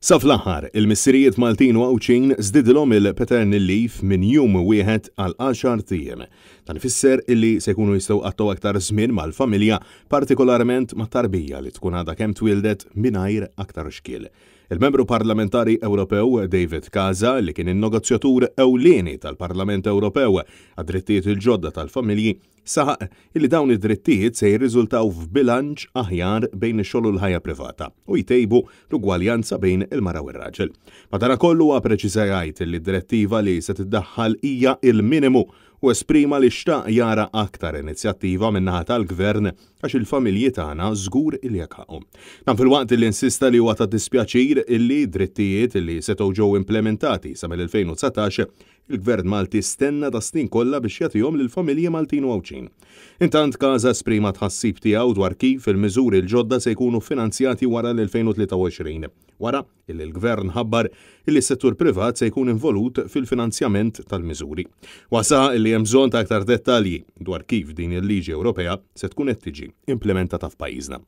Saf laħar, aħħar il-missirijiet Maltin u Awċin zdidilhom il il-lif minn jum wieħed għal 10 tiem. Dan ifisser illi se jkunu jistgħu qattu aktar żmien mal-familja, partikolarment ma' tarbija li tkun għadha kemm twildet mingħajr aktar xkiel. Il-membru parlamentari Ewropew David Kaza li kien in-negozjatur ewlieni tal-Parlament Ewropew għad-drittijiet il-ġodda tal-familji Saħaq illi dawn id-drittijiet se jirriżultaw f'bilanċ aħjar bejn ix-xogħol u l-ħajja privata u jtejbu l-ugwaljanza bejn il-mara u r-raġel. Madanakollu huwa preċiża jgħid li d-direttiva li se tiddaħħal hija il-minimu u esprima li xtaq jara aktar inizjattiva minnaħa tal-gvern għax il-familji tagħna żgur il jakħaqhom. Nam fil-waqt li insista li huwa ta' dispjaċir illi drittijiet illi setgħu ġew implementati sa mill-2019 Il-gvern Malti stenna ta' snin kollha biex jagħtihom lill familji Maltin Wawċin. Intant Kaza sprima tħassib tiegħu dwar kif il-miżuri l-ġodda se jkunu finanzjati wara l-2023. Wara illi l-gvern ħabbar illi settur privat se jkun involut fil-finanzjament tal-miżuri. Wasa illi hemm bżonn ta' aktar dettalji dwar kif din il-liġi Ewropea se tkun qed tiġi implementata f'pajjiżna.